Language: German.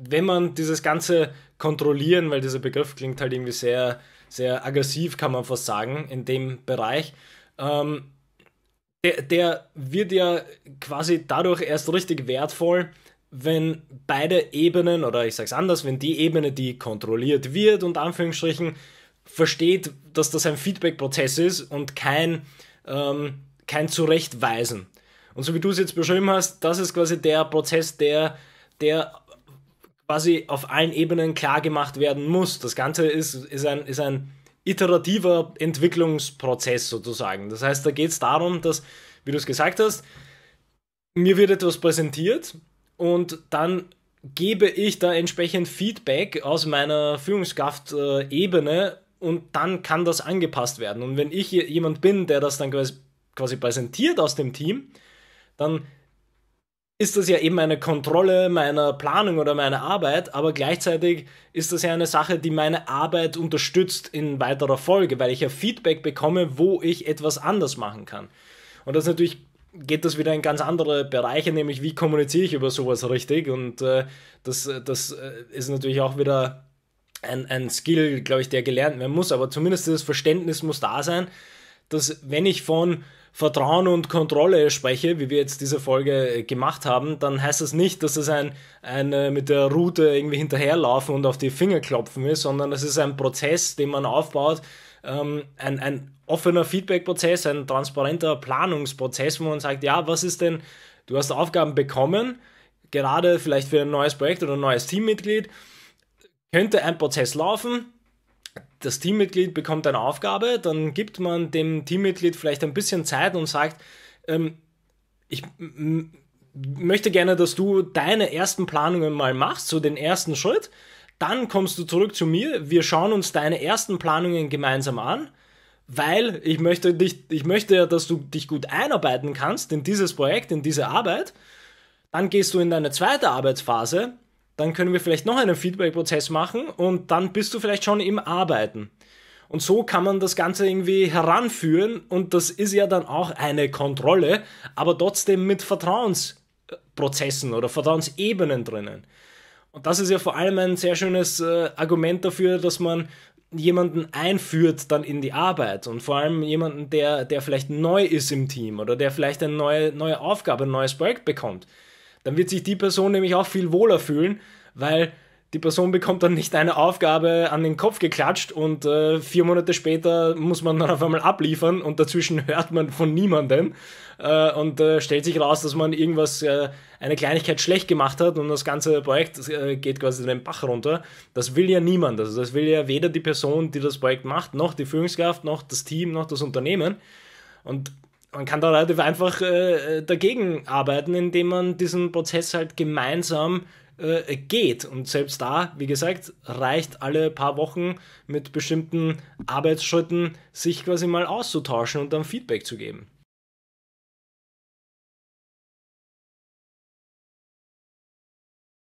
wenn man dieses ganze Kontrollieren, weil dieser Begriff klingt halt irgendwie sehr, sehr aggressiv, kann man fast sagen, in dem Bereich, ähm, der, der wird ja quasi dadurch erst richtig wertvoll, wenn beide Ebenen, oder ich sag's anders, wenn die Ebene, die kontrolliert wird, und Anführungsstrichen, versteht, dass das ein Feedback-Prozess ist und kein, ähm, kein Zurechtweisen. Und so wie du es jetzt beschrieben hast, das ist quasi der Prozess, der, der quasi auf allen Ebenen klar gemacht werden muss. Das Ganze ist, ist, ein, ist ein iterativer Entwicklungsprozess sozusagen. Das heißt, da geht es darum, dass, wie du es gesagt hast, mir wird etwas präsentiert und dann gebe ich da entsprechend Feedback aus meiner Führungskraft-Ebene und dann kann das angepasst werden. Und wenn ich jemand bin, der das dann quasi präsentiert aus dem Team, dann ist das ja eben eine Kontrolle meiner Planung oder meiner Arbeit, aber gleichzeitig ist das ja eine Sache, die meine Arbeit unterstützt in weiterer Folge, weil ich ja Feedback bekomme, wo ich etwas anders machen kann. Und das natürlich geht das wieder in ganz andere Bereiche, nämlich wie kommuniziere ich über sowas richtig und äh, das, äh, das äh, ist natürlich auch wieder ein, ein Skill, glaube ich, der gelernt werden muss, aber zumindest das Verständnis muss da sein, dass wenn ich von Vertrauen und Kontrolle spreche, wie wir jetzt diese Folge äh, gemacht haben, dann heißt das nicht, dass es ein, ein äh, mit der Route irgendwie hinterherlaufen und auf die Finger klopfen ist, sondern es ist ein Prozess, den man aufbaut, ähm, ein, ein offener Feedback-Prozess, ein transparenter Planungsprozess, wo man sagt, ja, was ist denn, du hast Aufgaben bekommen, gerade vielleicht für ein neues Projekt oder ein neues Teammitglied, könnte ein Prozess laufen, das Teammitglied bekommt eine Aufgabe, dann gibt man dem Teammitglied vielleicht ein bisschen Zeit und sagt, ähm, ich möchte gerne, dass du deine ersten Planungen mal machst, so den ersten Schritt. Dann kommst du zurück zu mir, wir schauen uns deine ersten Planungen gemeinsam an, weil ich möchte, dich, ich möchte ja, dass du dich gut einarbeiten kannst in dieses Projekt, in diese Arbeit. Dann gehst du in deine zweite Arbeitsphase dann können wir vielleicht noch einen Feedback-Prozess machen und dann bist du vielleicht schon im Arbeiten. Und so kann man das Ganze irgendwie heranführen und das ist ja dann auch eine Kontrolle, aber trotzdem mit Vertrauensprozessen oder Vertrauensebenen drinnen. Und das ist ja vor allem ein sehr schönes äh, Argument dafür, dass man jemanden einführt dann in die Arbeit und vor allem jemanden, der, der vielleicht neu ist im Team oder der vielleicht eine neue, neue Aufgabe, ein neues Projekt bekommt dann wird sich die Person nämlich auch viel wohler fühlen, weil die Person bekommt dann nicht eine Aufgabe an den Kopf geklatscht und äh, vier Monate später muss man dann auf einmal abliefern und dazwischen hört man von niemandem äh, und äh, stellt sich raus, dass man irgendwas, äh, eine Kleinigkeit schlecht gemacht hat und das ganze Projekt äh, geht quasi den Bach runter. Das will ja niemand. Also das will ja weder die Person, die das Projekt macht, noch die Führungskraft, noch das Team, noch das Unternehmen. Und man kann da relativ einfach äh, äh, dagegen arbeiten, indem man diesen Prozess halt gemeinsam äh, geht. Und selbst da, wie gesagt, reicht alle paar Wochen mit bestimmten Arbeitsschritten, sich quasi mal auszutauschen und dann Feedback zu geben.